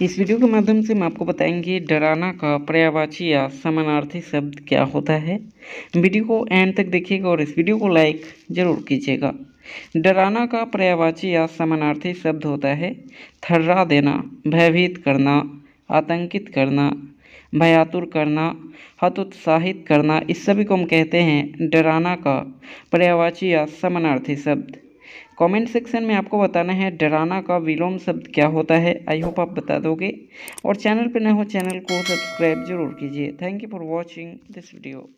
इस वीडियो के माध्यम से हम आपको बताएंगे डराना का पर्यावाची या समानार्थी शब्द क्या होता है वीडियो को एंड तक देखिएगा और इस वीडियो को लाइक जरूर कीजिएगा डराना का पर्यावाची या समानार्थी शब्द होता है थर्रा देना भयभीत करना आतंकित करना भयातुर करना हतोत्साहित करना इस सभी को हम कहते हैं डराना का पर्यावाची या समानार्थी शब्द कमेंट सेक्शन में आपको बताना है डराना का विलोम शब्द क्या होता है आई होप आप बता दोगे और चैनल पर न हो चैनल को सब्सक्राइब जरूर कीजिए thank you for watching this video